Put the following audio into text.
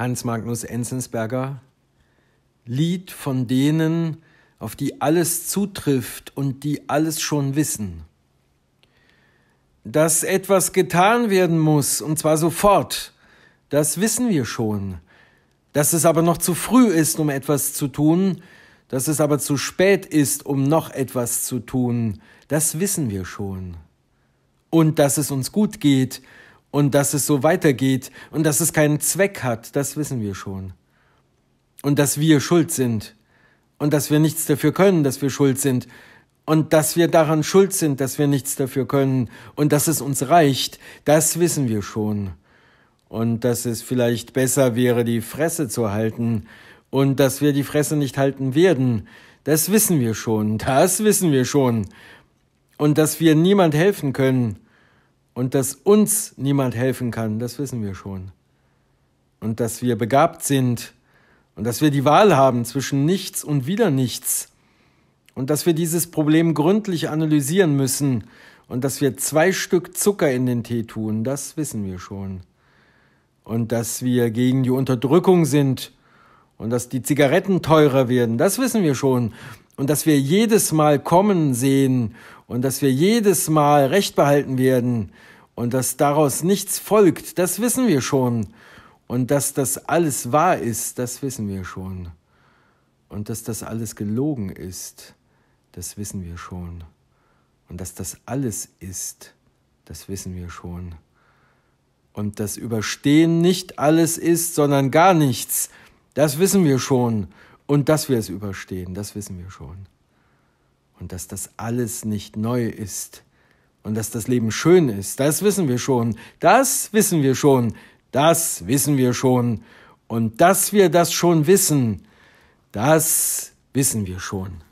Hans Magnus Enzensberger, Lied von denen, auf die alles zutrifft und die alles schon wissen. Dass etwas getan werden muss, und zwar sofort, das wissen wir schon. Dass es aber noch zu früh ist, um etwas zu tun, dass es aber zu spät ist, um noch etwas zu tun, das wissen wir schon. Und dass es uns gut geht, und dass es so weitergeht und dass es keinen Zweck hat, das wissen wir schon. Und dass wir schuld sind. Und dass wir nichts dafür können, dass wir schuld sind. Und dass wir daran schuld sind, dass wir nichts dafür können und dass es uns reicht, das wissen wir schon. Und dass es vielleicht besser wäre, die Fresse zu halten und dass wir die Fresse nicht halten werden, das wissen wir schon, das wissen wir schon. Und dass wir niemand helfen können, und dass uns niemand helfen kann, das wissen wir schon. Und dass wir begabt sind und dass wir die Wahl haben zwischen nichts und wieder nichts und dass wir dieses Problem gründlich analysieren müssen und dass wir zwei Stück Zucker in den Tee tun, das wissen wir schon. Und dass wir gegen die Unterdrückung sind und dass die Zigaretten teurer werden, das wissen wir schon. Und dass wir jedes Mal kommen sehen und dass wir jedes Mal Recht behalten werden und dass daraus nichts folgt, das wissen wir schon. Und dass das alles wahr ist, das wissen wir schon. Und dass das alles gelogen ist, das wissen wir schon. Und dass das alles ist, das wissen wir schon. Und dass Überstehen nicht alles ist, sondern gar nichts, das wissen wir schon. Und dass wir es überstehen, das wissen wir schon und dass das alles nicht neu ist und dass das Leben schön ist, das wissen wir schon, das wissen wir schon, das wissen wir schon und dass wir das schon wissen, das wissen wir schon.